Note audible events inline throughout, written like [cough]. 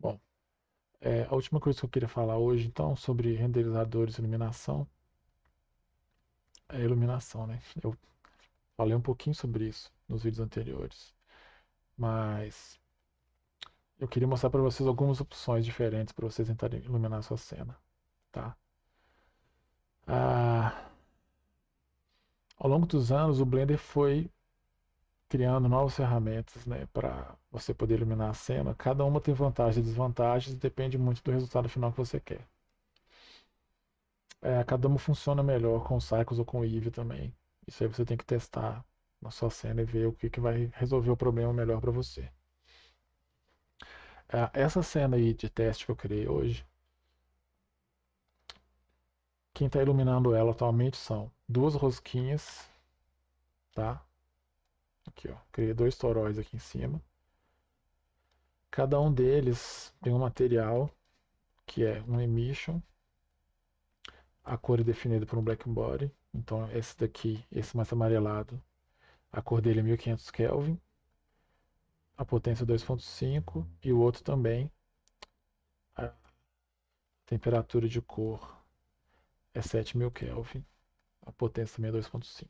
Bom, é, a última coisa que eu queria falar hoje, então, sobre renderizadores e iluminação, é iluminação, né? Eu falei um pouquinho sobre isso nos vídeos anteriores, mas eu queria mostrar para vocês algumas opções diferentes para vocês tentarem iluminar a sua cena, tá? Ah, ao longo dos anos, o Blender foi criando novas ferramentas né, para você poder iluminar a cena, cada uma tem vantagens e desvantagens, e depende muito do resultado final que você quer. É, cada uma funciona melhor com o Cycles ou com o Eve também. Isso aí você tem que testar na sua cena e ver o que, que vai resolver o problema melhor para você. É, essa cena aí de teste que eu criei hoje, quem está iluminando ela atualmente são duas rosquinhas, tá? Aqui, ó. Criei dois toróis aqui em cima. Cada um deles tem um material que é um emission, a cor é definida por um black body, então esse daqui, esse mais amarelado, a cor dele é 1500 Kelvin, a potência 2.5 é e o outro também, a temperatura de cor é 7000 Kelvin, a potência também é 2.5.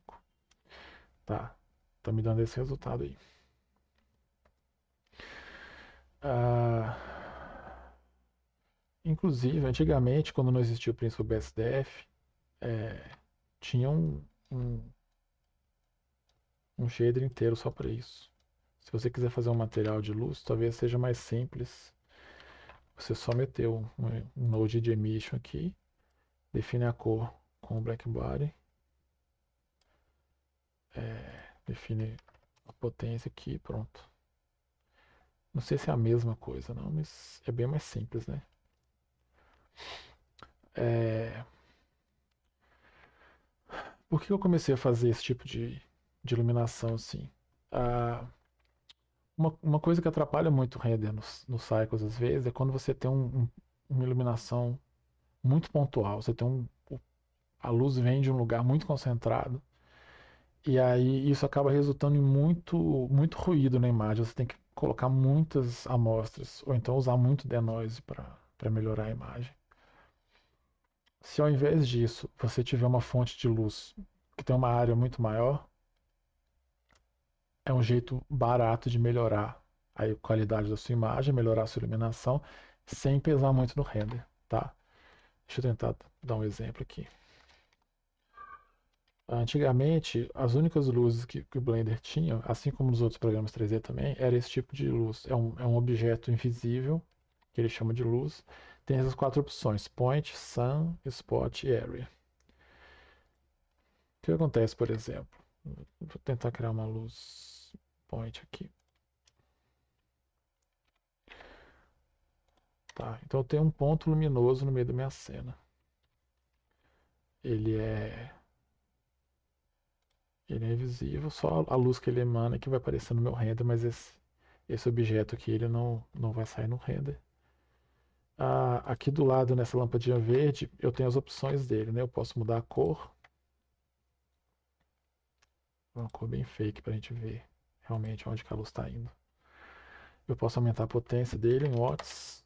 Tá, tá me dando esse resultado aí. Ah, inclusive, antigamente, quando não existia o princípio BSDF, é, tinha um, um, um shader inteiro só para isso. Se você quiser fazer um material de luz, talvez seja mais simples. Você só meteu um, um node de emission aqui, define a cor com o blackbody, é, define a potência aqui, pronto. Não sei se é a mesma coisa, não, mas é bem mais simples, né? É... Por que eu comecei a fazer esse tipo de, de iluminação assim? Ah, uma, uma coisa que atrapalha muito o render nos, nos cycles às vezes é quando você tem um, um, uma iluminação muito pontual. Você tem um, a luz vem de um lugar muito concentrado e aí isso acaba resultando em muito, muito ruído na imagem. Você tem que colocar muitas amostras, ou então usar muito denoise para melhorar a imagem. Se ao invés disso você tiver uma fonte de luz que tem uma área muito maior, é um jeito barato de melhorar a qualidade da sua imagem, melhorar a sua iluminação, sem pesar muito no render, tá? Deixa eu tentar dar um exemplo aqui. Antigamente, as únicas luzes que, que, o Blender tinha, assim como os outros programas 3D também, era esse tipo de luz. É um, é um objeto invisível, que ele chama de luz. Tem essas quatro opções, Point, Sun, Spot e Area. O que acontece, por exemplo? Vou tentar criar uma luz Point aqui. Tá, então eu tenho um ponto luminoso no meio da minha cena. Ele é ele é invisível, só a luz que ele emana que vai aparecer no meu render, mas esse, esse objeto aqui ele não, não vai sair no render. Ah, aqui do lado, nessa lampadinha verde, eu tenho as opções dele, né? Eu posso mudar a cor. Uma cor bem fake para a gente ver realmente onde a luz está indo. Eu posso aumentar a potência dele em watts.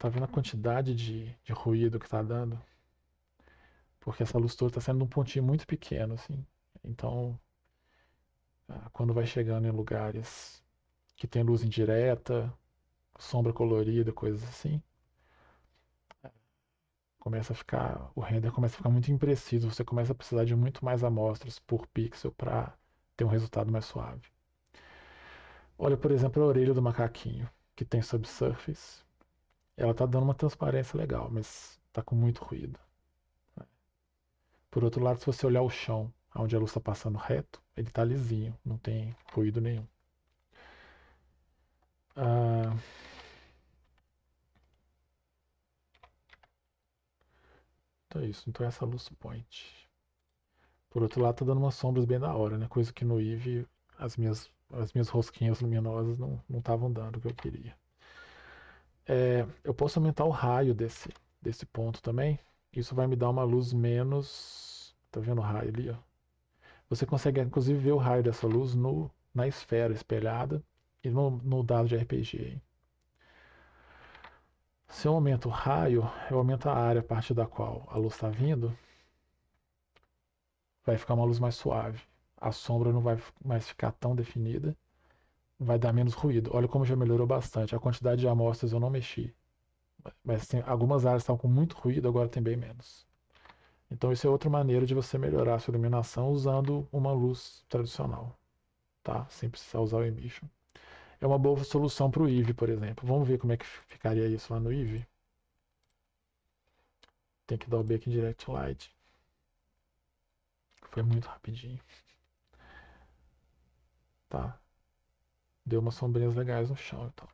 Tá vendo a quantidade de, de ruído que tá dando? Porque essa luz toda tá sendo um pontinho muito pequeno, assim. Então, ah, quando vai chegando em lugares que tem luz indireta, sombra colorida, coisas assim, começa a ficar, o render começa a ficar muito impreciso, você começa a precisar de muito mais amostras por pixel para ter um resultado mais suave. Olha, por exemplo, a orelha do macaquinho, que tem subsurface, ela tá dando uma transparência legal, mas tá com muito ruído. Por outro lado, se você olhar o chão, onde a luz está passando reto, ele está lisinho, não tem ruído nenhum. Ah, então é isso, então é essa luz point. Por outro lado, está dando umas sombras bem da hora, né? Coisa que no Eve as minhas, as minhas rosquinhas luminosas não estavam dando o que eu queria. É, eu posso aumentar o raio desse, desse ponto também. Isso vai me dar uma luz menos... Tá vendo o raio ali, ó? Você consegue, inclusive, ver o raio dessa luz no, na esfera espelhada e no, no dado de RPG. Se eu aumento o raio, eu aumento a área a partir da qual a luz está vindo. Vai ficar uma luz mais suave. A sombra não vai mais ficar tão definida vai dar menos ruído. Olha como já melhorou bastante. A quantidade de amostras eu não mexi. Mas tem, algumas áreas estavam com muito ruído, agora tem bem menos. Então isso é outra maneira de você melhorar a sua iluminação usando uma luz tradicional, tá? Sem precisar usar o emission. É uma boa solução para o IV, por exemplo. Vamos ver como é que ficaria isso lá no IV. Tem que dar o B em Direct Light. Foi muito rapidinho. Tá, deu umas sombrinhas legais no chão e tal.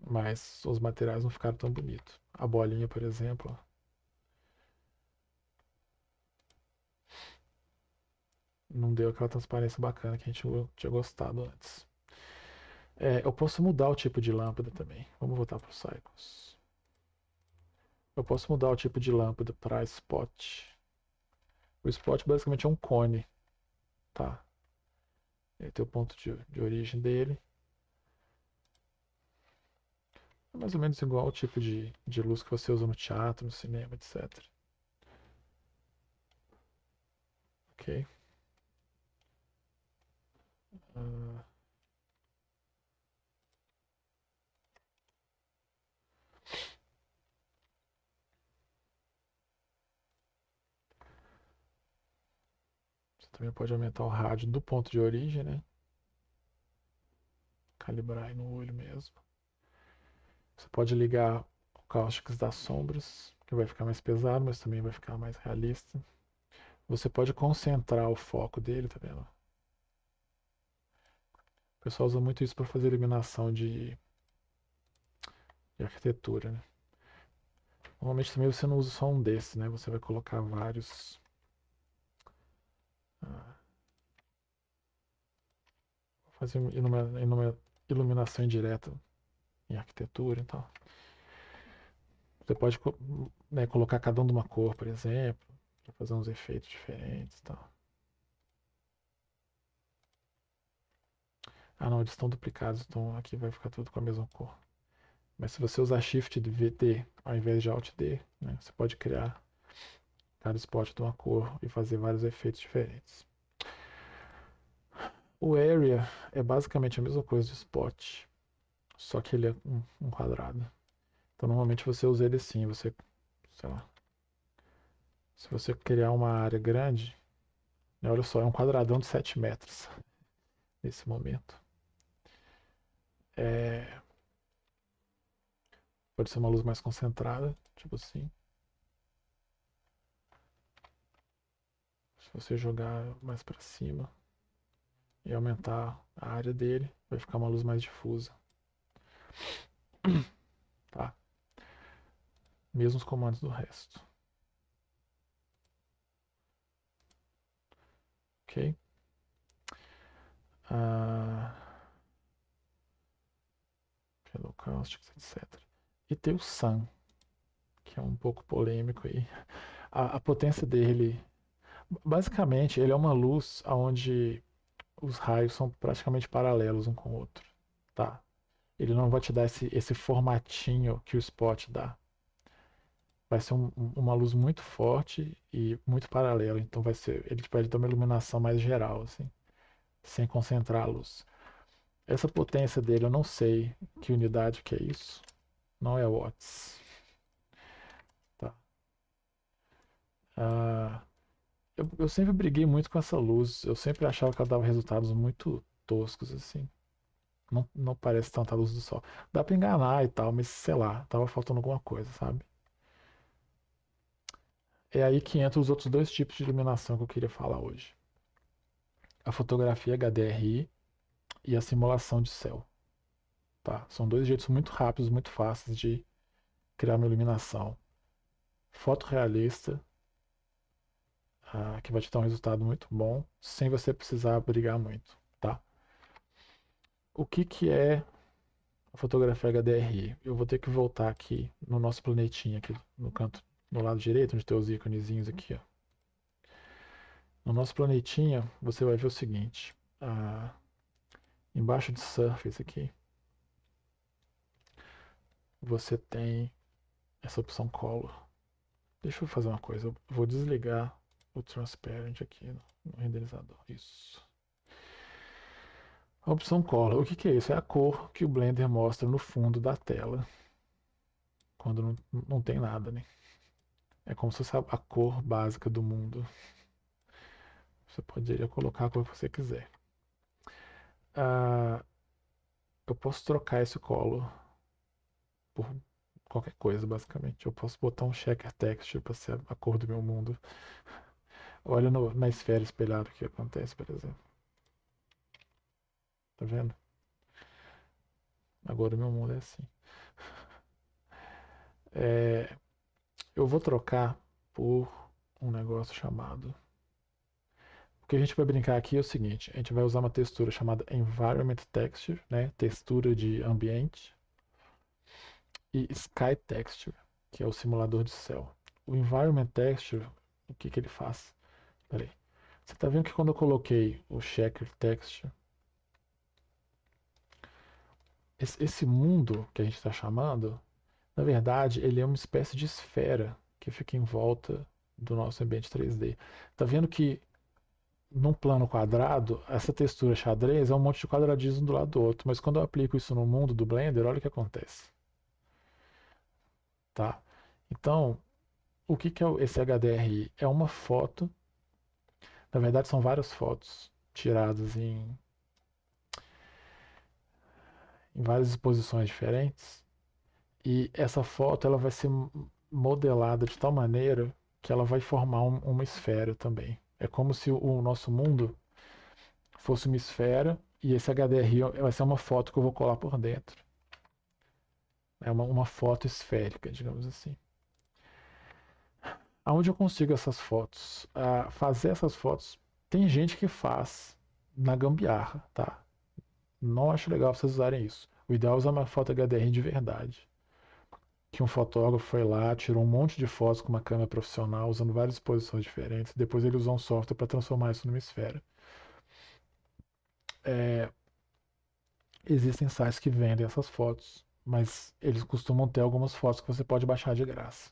Mas os materiais não ficaram tão bonitos. A bolinha, por exemplo. Não deu aquela transparência bacana que a gente tinha gostado antes. É, eu posso mudar o tipo de lâmpada também. Vamos voltar para o Cycles. Eu posso mudar o tipo de lâmpada para Spot. O Spot basicamente é um cone. Tá? Ele é tem o ponto de, de origem dele. É mais ou menos igual ao tipo de, de luz que você usa no teatro, no cinema, etc. Ok. Uh... Também pode aumentar o rádio do ponto de origem, né? Calibrar aí no olho mesmo. Você pode ligar o cáusticos das sombras, que vai ficar mais pesado, mas também vai ficar mais realista. Você pode concentrar o foco dele, tá vendo? O pessoal usa muito isso para fazer iluminação de, de arquitetura, né? Normalmente também você não usa só um desse, né? Você vai colocar vários fazer iluminação indireta em arquitetura e tal. Você pode né, colocar cada um de uma cor, por exemplo, para fazer uns efeitos diferentes e tal. Ah não, eles estão duplicados, então aqui vai ficar tudo com a mesma cor. Mas se você usar Shift de VT ao invés de Alt D, né, você pode criar cada spot de uma cor e fazer vários efeitos diferentes. O area é basicamente a mesma coisa do spot, só que ele é um, um quadrado. Então normalmente você usa ele assim, você, sei lá, se você criar uma área grande, né, olha só, é um quadradão de 7 metros [laughs] nesse momento. É... Pode ser uma luz mais concentrada, tipo assim. Se você jogar mais para cima e aumentar a área dele, vai ficar uma luz mais difusa. [clears throat] Tá? Mesmos comandos do resto. Ok? Ah, etc. E tem o Sun, que é um pouco polêmico aí. [laughs] A, a potência dele, basicamente, ele é uma luz onde os raios são praticamente paralelos um com o outro, tá? Ele não vai te dar esse, esse formatinho que o spot dá. Vai ser um, uma luz muito forte e muito paralela, então vai ser, ele pode tipo, dar uma iluminação mais geral, assim, sem concentrar a luz. Essa potência dele eu não sei que unidade que é isso, não é watts. Tá. Ah, eu, eu sempre briguei muito com essa luz. Eu sempre achava que ela dava resultados muito toscos, assim. Não, não parece tanta luz do sol. Dá pra enganar e tal, mas sei lá, tava faltando alguma coisa, sabe? É aí que entram os outros dois tipos de iluminação que eu queria falar hoje. A fotografia HDRI e a simulação de céu. Tá? São dois jeitos muito rápidos, muito fáceis de criar uma iluminação fotorrealista ah, que vai te dar um resultado muito bom sem você precisar brigar muito, tá? O que que é a fotografia HDRI? Eu vou ter que voltar aqui no nosso planetinha aqui no canto, no lado direito, onde tem os íconezinhos aqui, ó. No nosso planetinha, você vai ver o seguinte, embaixo de Surface aqui, você tem essa opção Color. Deixa eu fazer uma coisa, eu vou desligar o transparent aqui no, no renderizador. Isso. A opção color, o que, que, é isso? É a cor que o Blender mostra no fundo da tela quando não, não tem nada, né? É como se fosse a, cor básica do mundo. Você poderia colocar a cor que você quiser. Ah, eu posso trocar esse color por qualquer coisa, basicamente. Eu posso botar um checker text para ser a cor do meu mundo. Olha no, na esfera espelhada o que acontece, por exemplo. Tá vendo? Agora o meu mundo é assim. [laughs] É, eu vou trocar por um negócio chamado. O que a gente vai brincar aqui é o seguinte: a gente vai usar uma textura chamada Environment Texture, né? textura de ambiente, e Sky Texture, que é o simulador de céu. O Environment Texture, o que, que ele faz? Peraí. Você tá vendo que quando eu coloquei o checker text, esse mundo que a gente está chamando, na verdade, ele é uma espécie de esfera que fica em volta do nosso ambiente 3D. Tá vendo que num plano quadrado, essa textura xadrez é um monte de quadradinhos um do lado do outro, mas quando eu aplico isso no mundo do Blender, olha o que acontece. Tá? Então, o que, que é esse HDRI? É uma foto na verdade, são várias fotos tiradas em, em várias exposições diferentes. E essa foto ela vai ser modelada de tal maneira que ela vai formar um, uma esfera também. É como se o, o nosso mundo fosse uma esfera e esse HDRI vai ser uma foto que eu vou colar por dentro. É uma, uma foto esférica, digamos assim. Aonde eu consigo essas fotos? Ah, fazer essas fotos, tem gente que faz na gambiarra, tá? Não acho legal vocês usarem isso. O ideal é usar uma foto HDR de verdade. Que um fotógrafo foi lá, tirou um monte de fotos com uma câmera profissional, usando várias exposições diferentes. Depois ele usou um software para transformar isso numa esfera. É... Existem sites que vendem essas fotos, mas eles costumam ter algumas fotos que você pode baixar de graça.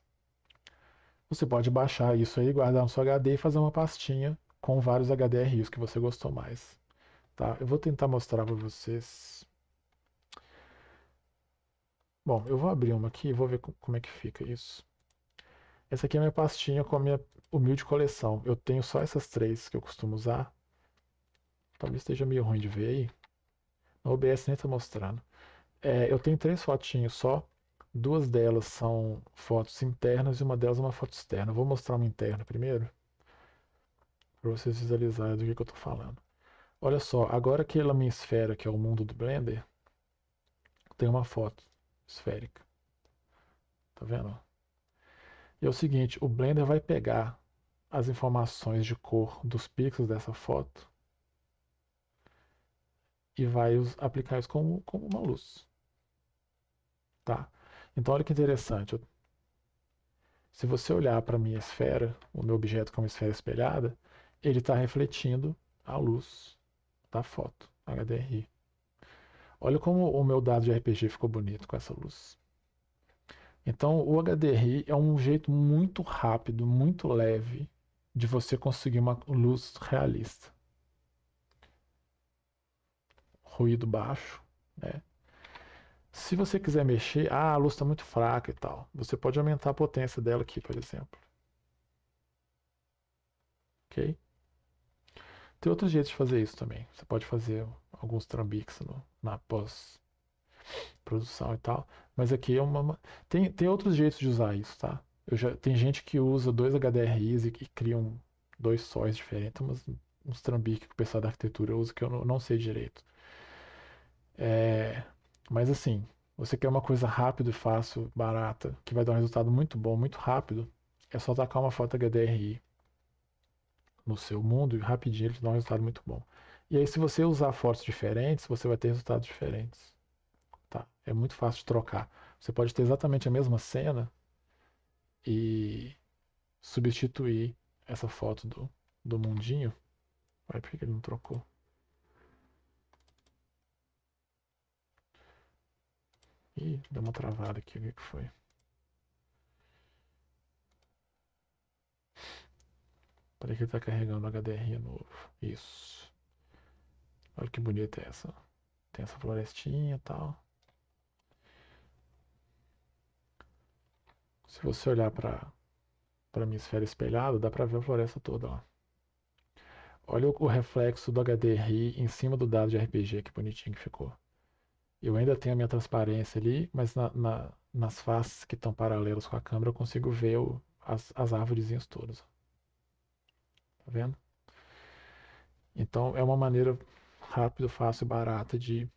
Você pode baixar isso aí, guardar no seu HD e fazer uma pastinha com vários HDRIs que você gostou mais. Tá? Eu vou tentar mostrar para vocês. Bom, eu vou abrir uma aqui e vou ver como é que fica isso. Essa aqui é a minha pastinha com a minha humilde coleção. Eu tenho só essas três que eu costumo usar. Talvez esteja meio ruim de ver aí. No OBS nem está mostrando. É, eu tenho três fotinhos só Duas delas são fotos internas e uma delas é uma foto externa. Eu vou mostrar uma interna primeiro, para vocês visualizarem do que, que eu estou falando. Olha só, agora que a minha esfera, que é o mundo do Blender, tem uma foto esférica. Tá vendo? E é o seguinte, o Blender vai pegar as informações de cor dos pixels dessa foto e vai aplicar isso como, como uma luz. Tá? Então, olha que interessante. Se você olhar para a minha esfera, o meu objeto como esfera espelhada, ele está refletindo a luz da foto, HDRI. Olha como o meu dado de RPG ficou bonito com essa luz. Então, o HDRI é um jeito muito rápido, muito leve de você conseguir uma luz realista. Ruído baixo, né? Se você quiser mexer, ah, a luz está muito fraca e tal, você pode aumentar a potência dela aqui, por exemplo. Ok? Tem outro jeito de fazer isso também. Você pode fazer alguns trambiques no, na pós-produção e tal. Mas aqui é uma. Tem, tem outros jeitos de usar isso, tá? Eu já, tem gente que usa dois HDRIs e, e cria um, dois sóis diferentes, Um uns trambiques que o pessoal da arquitetura usa que eu não, não sei direito. É, mas assim, você quer uma coisa rápida, e fácil, barata, que vai dar um resultado muito bom, muito rápido, é só tacar uma foto HDRI no seu mundo e rapidinho ele te dá um resultado muito bom. E aí, se você usar fotos diferentes, você vai ter resultados diferentes. Tá? É muito fácil de trocar. Você pode ter exatamente a mesma cena e substituir essa foto do, do mundinho. Vai, por que ele não trocou? Ih, deu uma travada aqui, o que foi? Peraí que ele tá carregando o HDR novo. Isso. Olha que bonita é essa. Tem essa florestinha e tal. Se você olhar para para minha esfera espelhada, dá para ver a floresta toda, ó. Olha o, reflexo do HDR em cima do dado de RPG, que bonitinho que ficou. Eu ainda tenho a minha transparência ali, mas na, na, nas faces que estão paralelas com a câmera eu consigo ver o, as, as árvorezinhas todas. Tá vendo? Então é uma maneira rápida, fácil e barata de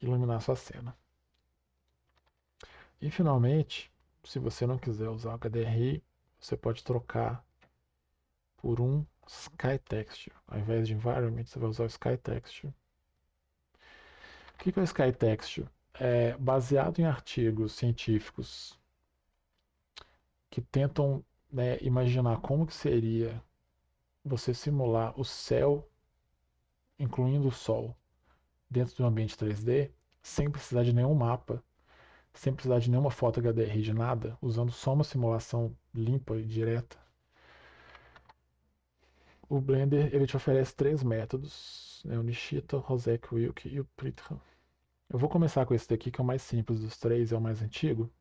iluminar sua cena. E finalmente, se você não quiser usar o HDRI, você pode trocar por um SkyText. Ao invés de Environment, você vai usar o SkyText o que é o SkyText? É baseado em artigos científicos que tentam né, imaginar como que seria você simular o céu, incluindo o sol, dentro de um ambiente 3D, sem precisar de nenhum mapa, sem precisar de nenhuma foto HDR de nada, usando só uma simulação limpa e direta. O Blender ele te oferece três métodos, né? o Nishita, o Rosek Wilk e o Pritham. Eu vou começar com esse daqui que é o mais simples dos três, é o mais antigo.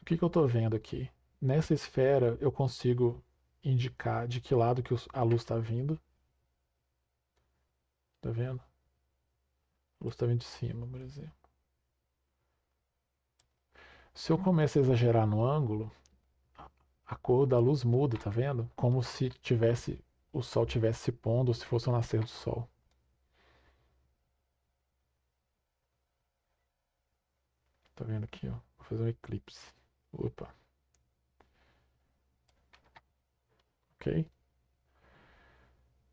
O que, que eu estou vendo aqui? Nessa esfera eu consigo indicar de que lado que a luz está vindo. Tá vendo? A luz está vindo de cima, por exemplo. Se eu começo a exagerar no ângulo, a cor da luz muda, tá vendo? Como se tivesse o sol tivesse se pondo, ou se fosse o nascer do sol. Tá vendo aqui, ó? Vou fazer um eclipse. Opa. Ok?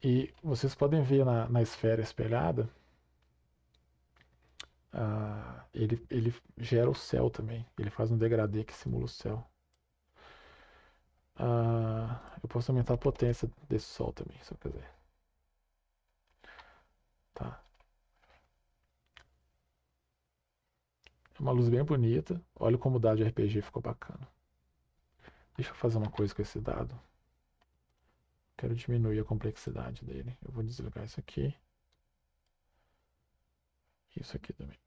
E vocês podem ver na, na esfera espelhada, uh, ele, ele gera o céu também. Ele faz um degradê que simula o céu. Ah, eu posso aumentar a potência desse sol também, se eu quiser. Tá. É uma luz bem bonita. Olha como o dado de RPG ficou bacana. Deixa eu fazer uma coisa com esse dado. Quero diminuir a complexidade dele. Eu vou desligar isso aqui. Isso aqui também.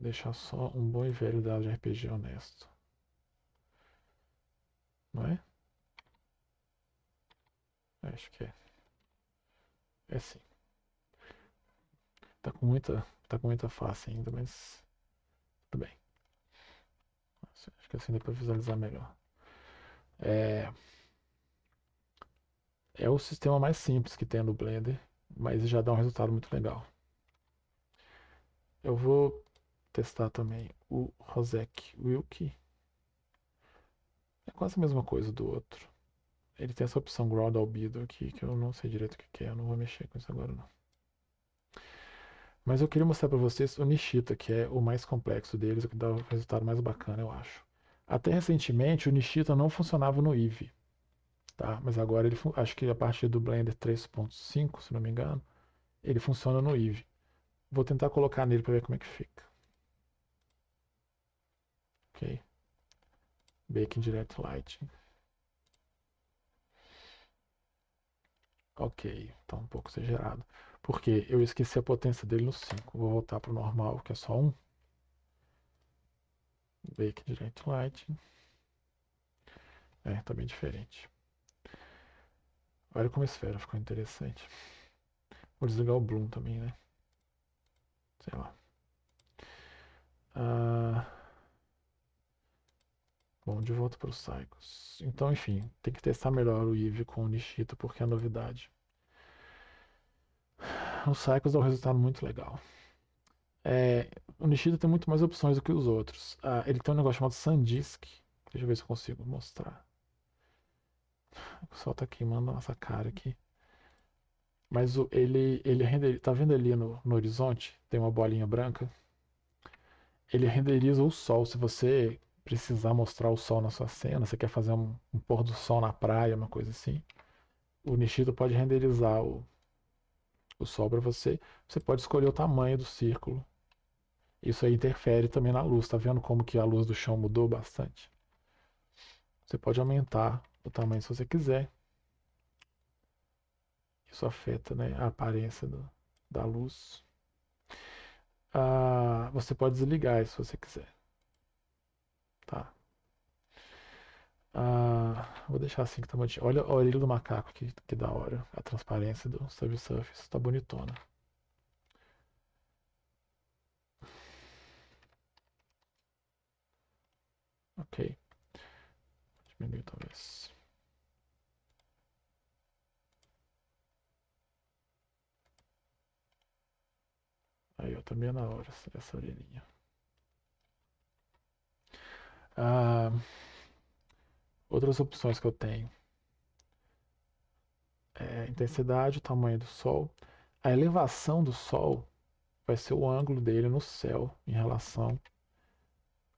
Deixar só um bom e velho dado de RPG honesto. Não é? Acho que é. É sim. Tá com muita, tá com muita face ainda, mas tudo bem. Acho que assim dá para visualizar melhor. É... é o sistema mais simples que tem no Blender, mas já dá um resultado muito legal. Eu vou testar também o Rosek Wilkie. É quase a mesma coisa do outro. Ele tem essa opção Ground Albedo aqui, que eu não sei direito o que é, eu não vou mexer com isso agora não. Mas eu queria mostrar para vocês o Nishita, que é o mais complexo deles, o que dá o resultado mais bacana, eu acho. Até recentemente, o Nishita não funcionava no Eevee, tá? Mas agora, ele acho que a partir do Blender 3.5, se não me engano, ele funciona no Eevee. Vou tentar colocar nele para ver como é que fica. Ok. Baking Direct Light. Ok, tá um pouco exagerado. Porque eu esqueci a potência dele no 5. Vou voltar para o normal, que é só 1. Um. Bake Direct Light. É, tá bem diferente. Olha como a esfera ficou interessante. Vou desligar o Bloom também, né? Sei lá. Então, de volta para os saicos. Então, enfim, tem que testar melhor o Eve com o Nishito, porque é novidade. Os saicos dá um resultado muito legal. É, o Nishida tem muito mais opções do que os outros. Ah, ele tem um negócio chamado Sandisk. Deixa eu ver se eu consigo mostrar. O sol tá queimando a nossa cara aqui. Mas o, ele, ele render, tá vendo ali no, no horizonte? Tem uma bolinha branca. Ele renderiza o sol. Se você precisar mostrar o sol na sua cena, você quer fazer um, um pôr do sol na praia, uma coisa assim, o Nishito pode renderizar o, o sol para você. Você pode escolher o tamanho do círculo. Isso aí interfere também na luz, tá vendo como que a luz do chão mudou bastante? Você pode aumentar o tamanho se você quiser. Isso afeta né, a aparência do, da luz. Ah, você pode desligar isso se você quiser. Tá. Ah, vou deixar assim que tá bonitinho. Olha a orelha do macaco aqui, que da hora. A transparência do subsurface tá bonitona. Ok. Diminuir talvez. Aí, ó, também tá é na hora essa orelhinha. Ah, outras opções que eu tenho. É, intensidade, o tamanho do sol. A elevação do sol vai ser o ângulo dele no céu em relação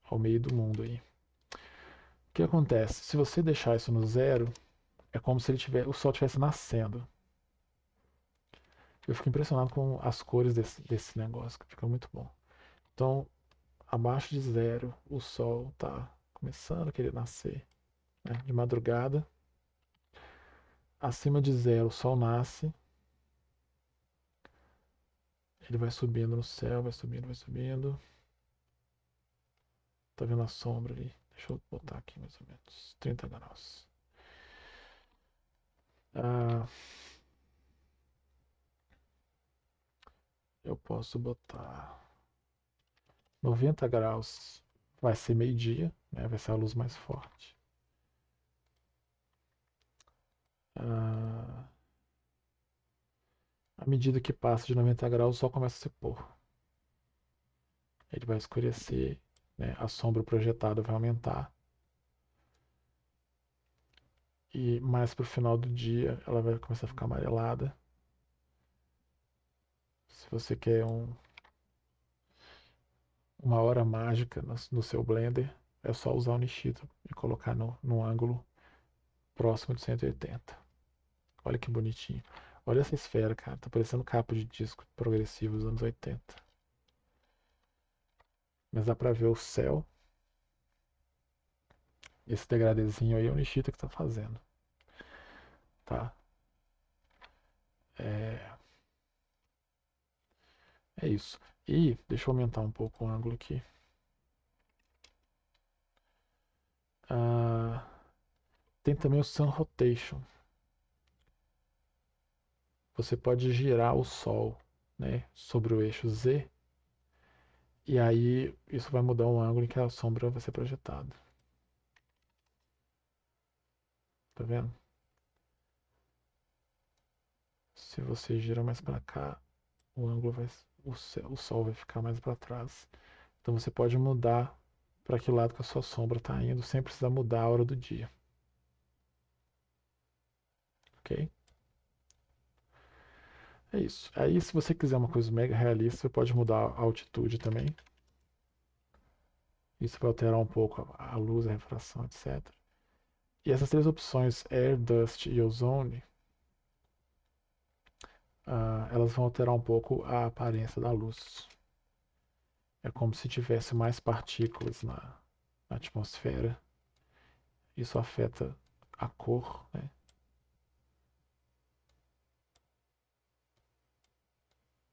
ao meio do mundo aí. O que acontece? Se você deixar isso no zero, é como se ele tiver, o sol estivesse nascendo. Eu fico impressionado com as cores desse, desse negócio, que fica muito bom. Então, abaixo de zero, o sol está começando a querer nascer né? de madrugada. Acima de zero, o sol nasce. Ele vai subindo no céu, vai subindo, vai subindo. Tá vendo a sombra ali? Deixa eu botar aqui mais ou menos 30 graus. Ah, eu posso botar 90 graus vai ser meio-dia, né? vai ser a luz mais forte. Ah, à medida que passa de 90 graus, o sol começa a se pôr. Ele vai escurecer, né? a sombra projetada vai aumentar. E mais para o final do dia, ela vai começar a ficar amarelada. Se você quer um uma hora mágica no, no, seu Blender, é só usar o Nishito e colocar no, no ângulo próximo de 180. Olha que bonitinho. Olha essa esfera, cara. Tá parecendo capa de disco progressivo dos anos 80. Mas dá pra ver o céu. Esse degradezinho aí é o Nishita que tá fazendo. Tá? É... É isso. E deixa eu aumentar um pouco o ângulo aqui. Uh, tem também o Sun Rotation. Você pode girar o Sol né, sobre o eixo Z. E aí isso vai mudar o ângulo em que a sombra vai ser projetada. Tá vendo? Se você gira mais para cá, o ângulo vai o, céu, o sol vai ficar mais para trás. Então você pode mudar para que lado que a sua sombra está indo, sem precisar mudar a hora do dia. Ok? É isso. Aí se você quiser uma coisa mega realista, você pode mudar a altitude também. Isso vai alterar um pouco a, a luz, a refração, etc. E essas três opções, Air, Dust e Ozone, ah, elas vão alterar um pouco a aparência da luz. É como se tivesse mais partículas na, na atmosfera. Isso afeta a cor, né?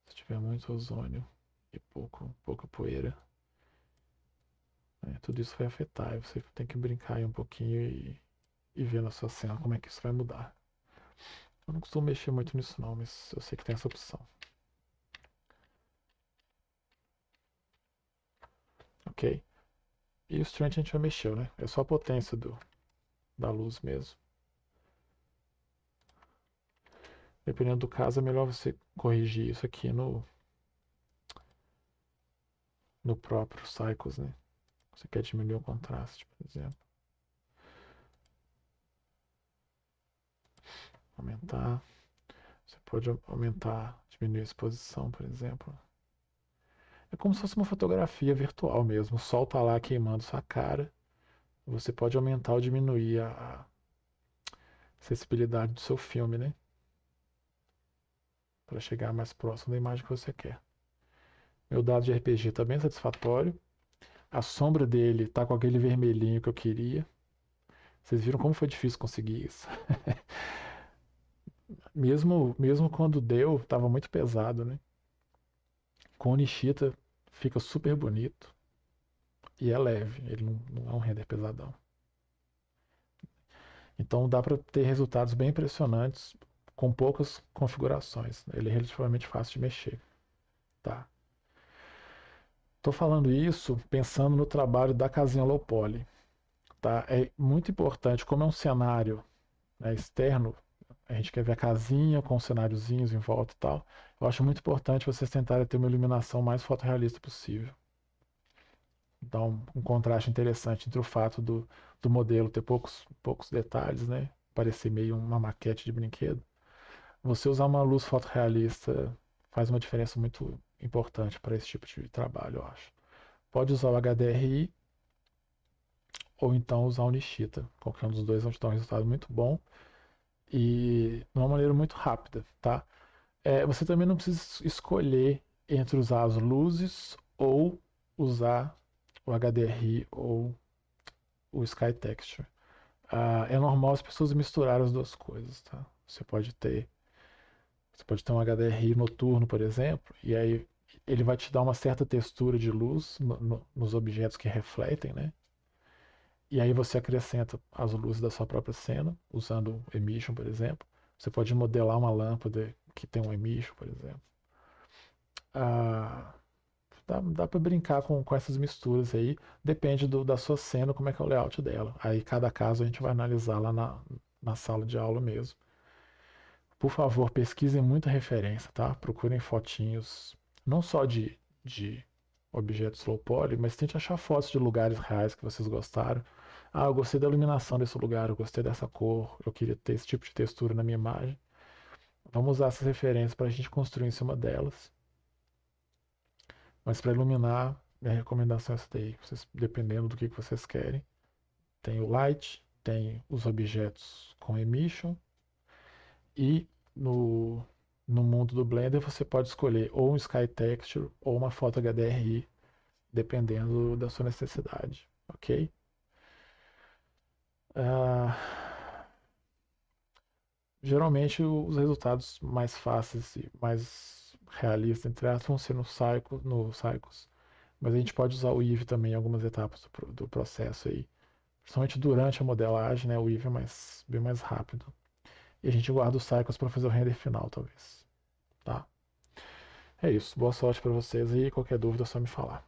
Se tiver muito ozônio e pouco, pouca poeira, né? tudo isso vai afetar. E você tem que brincar aí um pouquinho e, e ver na sua cena como é que isso vai mudar. Eu não costumo mexer muito nisso não, mas eu sei que tem essa opção. Ok. E o strength a gente já mexeu, né? É só a potência do, da luz mesmo. Dependendo do caso, é melhor você corrigir isso aqui no, no próprio Cycles, né? Você quer diminuir o contraste, por exemplo. aumentar. Você pode aumentar, diminuir a exposição, por exemplo. É como se fosse uma fotografia virtual mesmo. O sol está lá queimando sua cara. Você pode aumentar ou diminuir a sensibilidade do seu filme, né? Para chegar mais próximo da imagem que você quer. Meu dado de RPG está bem satisfatório. A sombra dele está com aquele vermelhinho que eu queria. Vocês viram como foi difícil conseguir isso. [laughs] mesmo, mesmo quando deu, tava muito pesado, né? Com o Nishita fica super bonito. E é leve, ele não, não é um render pesadão. Então dá para ter resultados bem impressionantes com poucas configurações. Né? Ele é relativamente fácil de mexer. Tá? Estou falando isso pensando no trabalho da casinha Low Poly. Tá? É muito importante, como é um cenário né, externo, a gente quer ver a casinha com cenáriozinhos em volta e tal. Eu acho muito importante vocês tentarem ter uma iluminação mais fotorrealista possível. Dá um, um contraste interessante entre o fato do, do modelo ter poucos, poucos detalhes, né? Parecer meio uma maquete de brinquedo. Você usar uma luz fotorrealista faz uma diferença muito importante para esse tipo de trabalho, eu acho. Pode usar o HDRI ou então usar o Nishita. Qualquer um dos dois vai te dar um resultado muito bom e de uma maneira muito rápida, tá? É, você também não precisa escolher entre usar as luzes ou usar o HDRI ou o Sky Texture. Ah, é normal as pessoas misturarem as duas coisas, tá? Você pode ter você pode ter um HDRI noturno, por exemplo, e aí ele vai te dar uma certa textura de luz no, no, nos objetos que refletem, né? E aí você acrescenta as luzes da sua própria cena, usando emission, por exemplo. Você pode modelar uma lâmpada que tem um emission, por exemplo. Ah, dá dá para brincar com, com essas misturas aí. Depende do, da sua cena, como é que é o layout dela. Aí cada caso a gente vai analisar lá na, na sala de aula mesmo. Por favor, pesquisem muita referência, tá? Procurem fotinhos, não só de, de objetos low poly, mas tente achar fotos de lugares reais que vocês gostaram ah, eu gostei da iluminação desse lugar, eu gostei dessa cor, eu queria ter esse tipo de textura na minha imagem. Vamos usar essas referências para a gente construir em cima delas. Mas para iluminar, minha recomendação é essa daí, vocês, dependendo do que, vocês querem. Tem o light, tem os objetos com emission. E no, no mundo do Blender você pode escolher ou um Sky Texture ou uma foto HDRI, dependendo da sua necessidade, ok? Uh, geralmente os resultados mais fáceis e mais realistas, entre aspas, vão ser no cycle, no cycles. Mas a gente pode usar o IV também em algumas etapas do, do processo aí. Principalmente durante a modelagem, né? O IV é mais, bem mais rápido. E a gente guarda os cycles para fazer o render final, talvez. Tá? É isso. Boa sorte para vocês aí. Qualquer dúvida é só me falar.